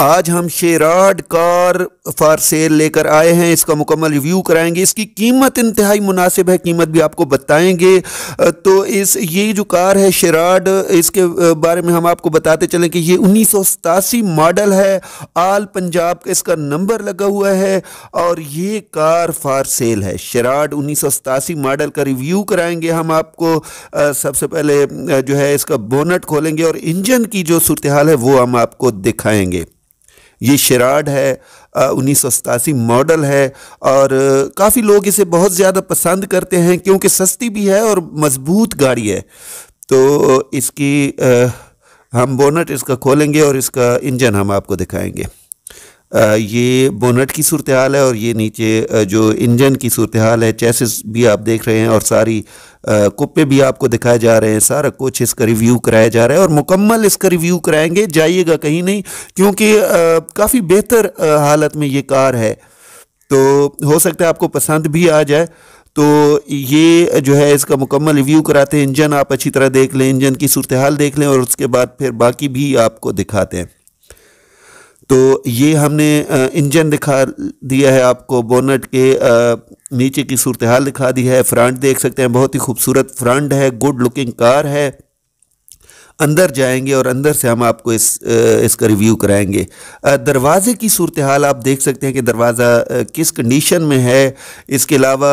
आज हम शेराड कार फार सेल लेकर आए हैं इसका मुकम्मल रिव्यू कराएंगे इसकी कीमत इंतहाई मुनासिब है कीमत भी आपको बताएंगे तो इस ये जो कार है शेराड इसके बारे में हम आपको बताते चलें कि ये उन्नीस मॉडल है आल पंजाब का इसका नंबर लगा हुआ है और ये कार फार सेल है शेराड उन्नीस मॉडल का रिव्यू कराएंगे हम आपको सबसे पहले जो है इसका बोनट खोलेंगे और इंजन की जो सूरत हाल है वो हम आपको दिखाएंगे ये शराड है उन्नीस मॉडल है और काफ़ी लोग इसे बहुत ज़्यादा पसंद करते हैं क्योंकि सस्ती भी है और मज़बूत गाड़ी है तो इसकी आ, हम बोनट इसका खोलेंगे और इसका इंजन हम आपको दिखाएंगे ये बोनट की सूरत हाल है और ये नीचे जो इंजन की सूरत हाल है चेसिस भी आप देख रहे हैं और सारी कुप्पे भी आपको दिखाए जा रहे हैं सारा कुछ इसका रिव्यू कराया जा रहा है और मुकम्मल इसका रिव्यू कराएंगे जाइएगा कहीं नहीं क्योंकि काफ़ी बेहतर हालत में ये कार है तो हो सकता है आपको पसंद भी आ जाए तो ये जो है इसका मुकम्मल रिव्यू कराते हैं इंजन आप अच्छी तरह देख लें इंजन की सूरत हाल देख लें और उसके बाद फिर बाकी भी आपको दिखाते हैं तो ये हमने इंजन दिखा दिया है आपको बोनट के नीचे की सूरत हाल दिखा दी है फ्रंट देख सकते हैं बहुत ही खूबसूरत फ्रंट है गुड लुकिंग कार है अंदर जाएंगे और अंदर से हम आपको इस इसका रिव्यू कराएंगे दरवाज़े की सूरत हाल आप देख सकते हैं कि दरवाज़ा किस कंडीशन में है इसके अलावा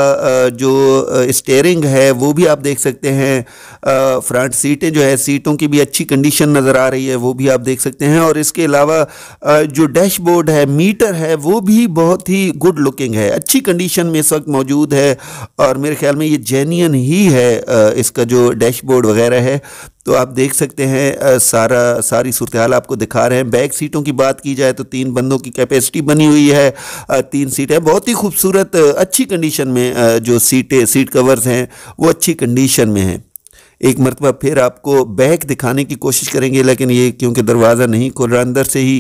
जो स्टेयरिंग है वो भी आप देख सकते हैं फ्रंट सीटें जो है सीटों की भी अच्छी कंडीशन नज़र आ रही है वो भी आप देख सकते हैं और इसके अलावा जो डैशबोर्ड है मीटर है वो भी बहुत ही गुड लुकिंग है अच्छी कंडीशन में इस वक्त मौजूद है और मेरे ख्याल में ये जेन्यन ही है इसका जो डैशबोर्ड वगैरह है तो आप देख सकते हैं सारा सारी सूरत हाल आपको दिखा रहे हैं बैक सीटों की बात की जाए तो तीन बंदों की कैपेसिटी बनी हुई है तीन सीटें बहुत ही खूबसूरत अच्छी कंडीशन में जो सीटें सीट कवर्स हैं वो अच्छी कंडीशन में हैं एक मरतबा फिर आपको बैक दिखाने की कोशिश करेंगे लेकिन ये क्योंकि दरवाज़ा नहीं खोल रहा अंदर से ही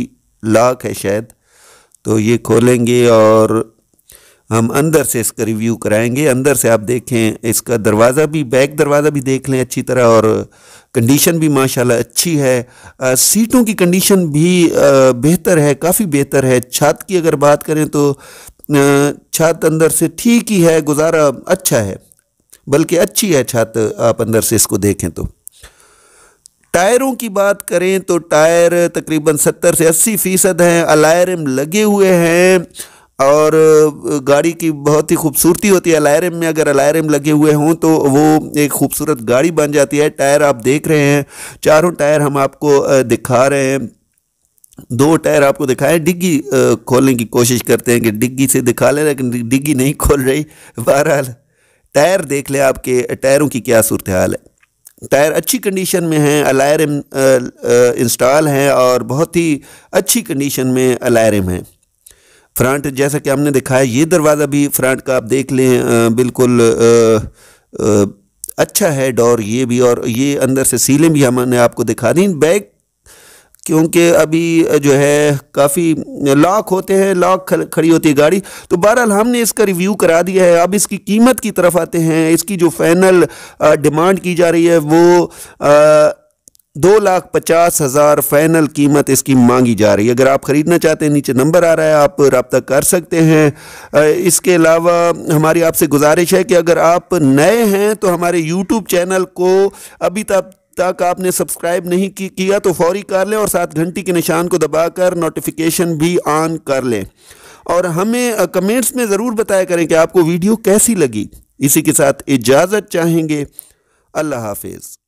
लाख है शायद तो ये खोलेंगे और हम अंदर से इसका रिव्यू कराएंगे अंदर से आप देखें इसका दरवाज़ा भी बैक दरवाज़ा भी देख लें अच्छी तरह और कंडीशन भी माशाल्लाह अच्छी है आ, सीटों की कंडीशन भी बेहतर है काफ़ी बेहतर है छत की अगर बात करें तो छत अंदर से ठीक ही है गुजारा अच्छा है बल्कि अच्छी है छत आप अंदर से इसको देखें तो टायरों की बात करें तो टायर तकरीबन 70 से 80 फ़ीसद हैं अलायरम लगे हुए हैं और गाड़ी की बहुत ही खूबसूरती होती है अलायरम में अगर अलायरम लगे हुए हों तो वो एक खूबसूरत गाड़ी बन जाती है टायर आप देख रहे हैं चारों टायर हम आपको दिखा रहे हैं दो टायर आपको दिखाए डिग्गी खोलने की कोशिश करते हैं कि डिग्गी से दिखा लें लेकिन डिग्गी नहीं खोल रही बहरहाल टायर देख लें आपके टायरों की क्या सूरत हाल है टायर अच्छी कंडीशन में हैं अलायरम इंस्टॉल हैं और बहुत ही अच्छी कंडीशन में अलायरम हैं फ्रंट जैसा कि हमने दिखाया ये दरवाज़ा भी फ्रंट का आप देख लें बिल्कुल आ, आ, अच्छा है डोर ये भी और ये अंदर से सीलें भी हमने आपको दिखा दी बैक क्योंकि अभी जो है काफ़ी लॉक होते हैं लॉक खड़ी होती है गाड़ी तो बहरहाल हमने इसका रिव्यू करा दिया है अब इसकी कीमत की तरफ आते हैं इसकी जो फाइनल डिमांड की जा रही है वो आ, दो लाख पचास हज़ार फाइनल कीमत इसकी मांगी जा रही है अगर आप ख़रीदना चाहते हैं नीचे नंबर आ रहा है आप रबता कर सकते हैं इसके अलावा हमारी आपसे गुजारिश है कि अगर आप नए हैं तो हमारे यूट्यूब चैनल को अभी तक तक आपने सब्सक्राइब नहीं की, किया तो फौरी कर लें और साथ घंटी के निशान को दबाकर नोटिफिकेशन भी ऑन कर लें और हमें कमेंट्स में ज़रूर बताया करें कि आपको वीडियो कैसी लगी इसी के साथ इजाज़त चाहेंगे अल्लाह हाफिज़